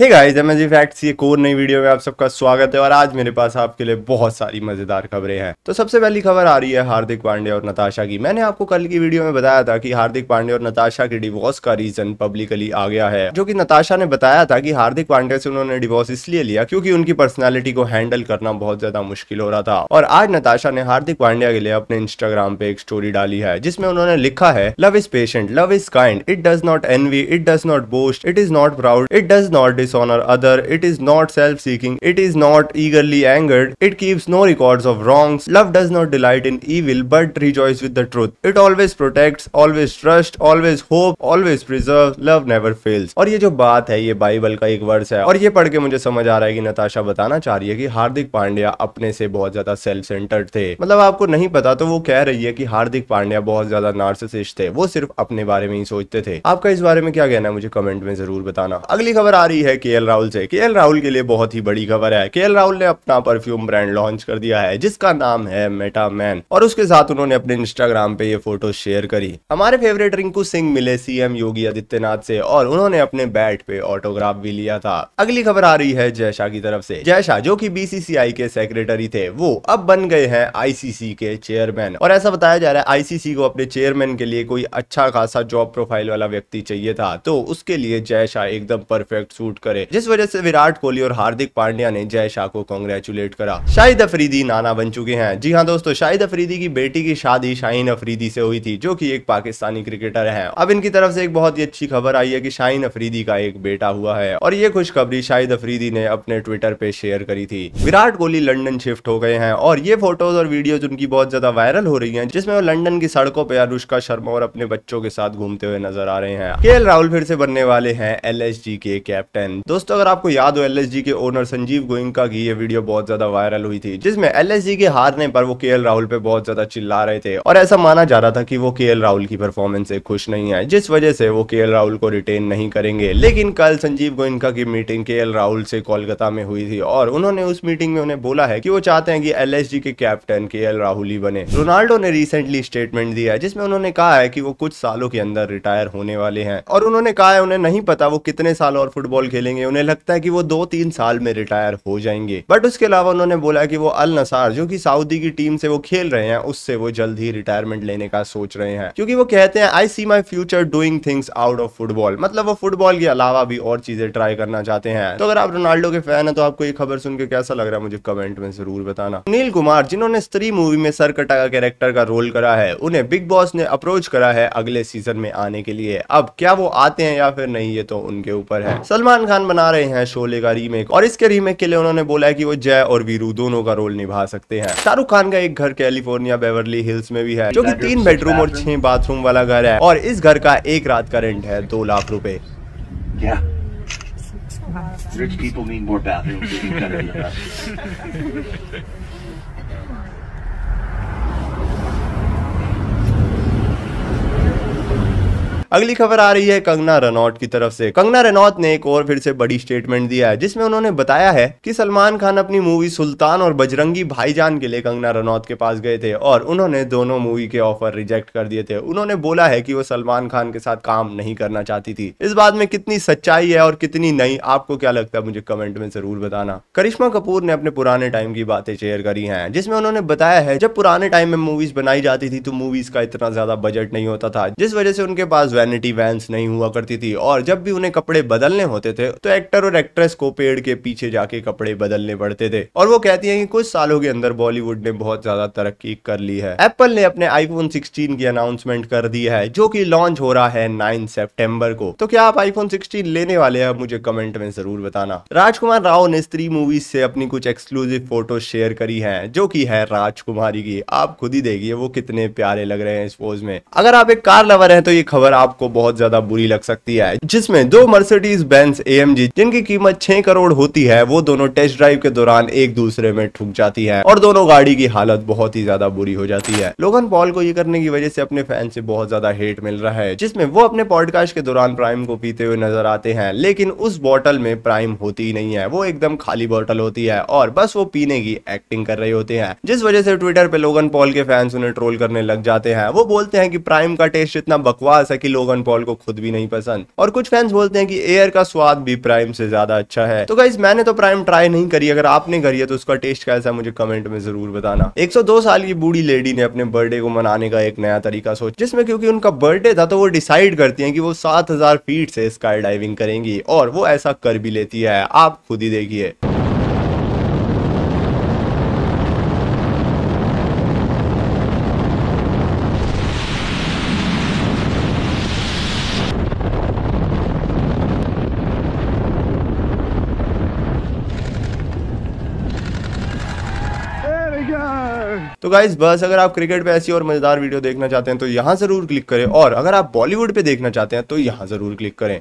हे guys MSG facts ये कोर नई वीडियो में आप सबका स्वागत है और आज मेरे पास आपके लिए बहुत सारी मजेदार खबरें हैं तो सबसे पहली खबर आ रही है हार्दिक पांडे और नताशा की मैंने आपको कल की वीडियो में बताया था कि हार्दिक पांडे और नताशा के डिवोर्स का रीजन पब्लिकली आ गया है जो कि नताशा ने बताया था की हार्दिक पांडे से उन्होंने डिवोर्स इसलिए लिया क्यूँकी उनकी पर्सनैलिटी को हैंडल करना बहुत ज्यादा मुश्किल हो रहा था और आज नताशा ने हार्दिक पांड्या के लिए अपने इंस्टाग्राम पे एक स्टोरी डाली है जिसमे उन्होंने लिखा है love is patient love is kind it does not envy it does not boast it is not proud it does not on or other, it is not self-seeking, it is not eagerly angered, it keeps no records of wrongs, love does not delight in evil but rejoices with the truth. It always protects, always trusts, always hope, always preserves, love never fails. aur ye jo baat hai ye bible ka ek verse hai aur ye padh ke mujhe samajh aa raha hai ki natasha batana cha rahi hai ki hardik pandya apne se bahut zyada self centered the matlab aapko nahi pata to wo keh rahi hai ki hardik pandya bahut zyada narcissist the wo sirf apne bare mein hi sochte the aapka is bare mein kya kehna hai mujhe comment mein zarur batana agli khabar aa rahi hai K L Rahul से K L Rahul के लिए बहुत ही बड़ी खबर है के L Rahul ने अपना परफ्यूम ब्रांड लॉन्च कर दिया है जिसका नाम है मेटा मैन और उसके साथ उन्होंने अपने इंस्टाग्राम पे ये फोटो शेयर करी हमारे फेवरेट रिंकू सिंह मिले सीएम योगी आदित्यनाथ से और उन्होंने अपने बैट पे ऑटोग्राफ भी लिया था अगली खबर आ रही है जय शाह की तरफ से जय शाह जो की बीसीसीआई के सेक्रेटरी थे वो अब बन गए हैं आईसीसी के चेयरमैन और ऐसा बताया जा रहा है आईसीसी को अपने चेयरमैन के लिए कोई अच्छा खासा जॉब प्रोफाइल वाला व्यक्ति चाहिए था तो उसके लिए जय शाह एकदम परफेक्ट सूट करे जिस वजह से विराट कोहली और हार्दिक पांड्या ने जय शाह को कॉन्ग्रेचुलेट करा शाहिद अफरीदी नाना बन चुके हैं जी हाँ दोस्तों शाहिद अफरीदी की बेटी की शादी शाहीन अफरीदी से हुई थी जो की एक पाकिस्तानी क्रिकेटर है अब इनकी तरफ से एक बहुत ही अच्छी खबर आई है की शाहीन अफरीदी का एक बेटा हुआ है और ये खुशखबरी शाहिद अफरीदी ने अपने ट्विटर पे शेयर करी थी विराट कोहली लंदन शिफ्ट हो गए हैं और ये फोटोज और वीडियोज उनकी बहुत ज्यादा वायरल हो रही हैं जिसमें वो लंदन की सड़कों पर अनुष्का शर्मा और अपने बच्चों के साथ घूमते हुए नजर आ रहे हैं के राहुल फिर से बनने वाले हैं एल के कैप्टन सेवन दोस्तों अगर आपको याद हो एल के ओनर संजीव गोइंका की ये वीडियो बहुत ज्यादा वायरल हुई थी जिसमें एल के हारने पर वो के राहुल पे बहुत ज्यादा चिल्ला रहे थे और ऐसा माना जा रहा था कि वो के राहुल की परफॉर्मेंस से खुश नहीं है जिस वजह से वो के राहुल को रिटेन नहीं करेंगे लेकिन कल संजीव गोइंका की मीटिंग के राहुल से कोलकाता में हुई थी और उन्होंने उस मीटिंग में उन्हें बोला है की वो चाहते हैं की एल के कैप्टन के राहुल ही बने रोनाल्डो ने रिसेंटली स्टेटमेंट दिया है जिसमें उन्होंने कहा है कि वो कुछ सालों के अंदर रिटायर होने वाले हैं और उन्होंने कहा है उन्हें नहीं पता वो कितने साल और फुटबॉल खेल खेलेंगे उन्हें लगता है कि वो दो तीन साल में रिटायर हो जाएंगे बट उसके अलावा उन्होंने बोला कि वो अल नसार जो कि सऊदी की टीम से वो खेल रहे हैं उससे वो जल्द ही रिटायरमेंट लेने का सोच रहे हैं क्योंकि वो कहते हैं I see my future doing things out of football मतलब वो फुटबॉल के अलावा भी और चीजें ट्राई करना चाहते हैं तो अगर आप रोनाल्डो के फैन है तो आपको ये खबर सुन के कैसा लग रहा है मुझे कमेंट में जरूर बताना नील कुमार जिन्होंने स्त्री मूवी में सरकटा का कैरेक्टर का रोल करा है उन्हें बिग बॉस ने अप्रोच करा है अगले सीजन में आने के लिए अब क्या वो आते हैं या फिर नहीं ये तो उनके ऊपर है सलमान खान बना रहे हैं शोले का रीमेक और इसके रीमेक के लिए उन्होंने बोला है कि वो जय और वीरू दोनों का रोल निभा सकते हैं शाहरुख खान का एक घर कैलिफोर्निया बेवरली हिल्स में भी है जो की तीन बेडरूम और छह बाथरूम वाला घर है और इस घर का एक रात का रेंट है दो लाख रूपए अगली खबर आ रही है कंगना रनौत की तरफ से कंगना रनौत ने एक और फिर से बड़ी स्टेटमेंट दिया है जिसमें उन्होंने बताया है कि सलमान खान अपनी मूवी सुल्तान और बजरंगी भाईजान के लिए कंगना रनौत के पास गए थे और उन्होंने दोनों मूवी के ऑफर रिजेक्ट कर दिए थे उन्होंने बोला है कि वो सलमान खान के साथ काम नहीं करना चाहती थी इस बात में कितनी सच्चाई है और कितनी नई आपको क्या लगता है मुझे कमेंट में जरूर बताना करिश्मा कपूर ने अपने पुराने टाइम की बातें शेयर करी हैं जिसमें उन्होंने बताया है जब पुराने टाइम में मूवीज बनाई जाती थी तो मूवीज का इतना ज्यादा बजट नहीं होता था जिस वजह से उनके पास वैनिटी वैंस नहीं हुआ करती थी और जब भी उन्हें कपड़े बदलने होते थे तो एक्टर और एक्ट्रेस को पेड़ के पीछे जाके कपड़े बदलने पड़ते थे और वो कहती है कि कुछ सालों के अंदर बॉलीवुड ने बहुत ज्यादा तरक्की कर ली है एप्पल ने अपने आईफोन सिक्सटीन की अनाउंसमेंट कर दी है जो की लॉन्च हो रहा है नाइन सेप्टेम्बर को तो क्या आप आईफोन सिक्सटीन लेने वाले हैं मुझे कमेंट में जरूर बताना राजकुमार राव ने स्त्री मूवीज से अपनी कुछ एक्सक्लूसिव फोटो शेयर करी है जो की है राजकुमारी की आप खुद ही देखिए वो कितने प्यारे लग रहे हैं इस पोज में अगर आप एक कार लवर है तो ये खबर आप आपको बहुत ज्यादा बुरी लग सकती है जिसमें दो मर्सिडीज बेंस एएमजी जिनकी कीमत 6 करोड़ होती है वो दोनों टेस्ट ड्राइव के दौरान एक दूसरे में ठुक जाती है और दोनों गाड़ी की हालत बहुत ही ज्यादा बुरी हो जाती है लोगन पॉल को ये करने की वजह से अपने फैन से बहुत ज्यादा हेट मिल रहा है जिसमें वो अपने पॉडकास्ट के दौरान प्राइम को पीते हुए नजर आते हैं लेकिन उस बॉटल में प्राइम होती ही नहीं है वो एकदम खाली बॉटल होती है और बस वो पीने की एक्टिंग कर रहे होते हैं जिस वजह से ट्विटर पे लोगन पॉल के फैंस उन्हें ट्रोल करने लग जाते हैं वो बोलते हैं कि प्राइम का टेस्ट इतना बकवास है कि लोगन पॉल को खुद भी नहीं पसंद और कुछ फैंस बोलते हैं कि एयर का स्वाद भी प्राइम से ज्यादा अच्छा है तो गाइज मैंने तो प्राइम ट्राई नहीं करी अगर आपने करी है तो उसका टेस्ट कैसा मुझे कमेंट में जरूर बताना एक साल की बूढ़ी लेडी ने अपने बर्थडे को मनाने का एक नया तरीका सोच जिसमें क्योंकि उनका बर्थडे था तो वो डिसाइड करती है कि वो सात फीट से स्काई डाइविंग करेंगी और वो ऐसा कर भी लेती है आप खुद ही देखिए तो गाइज बस अगर आप क्रिकेट पे ऐसी और मजेदार वीडियो देखना चाहते हैं तो यहाँ जरूर क्लिक करें और अगर आप बॉलीवुड पे देखना चाहते हैं तो यहाँ जरूर क्लिक करें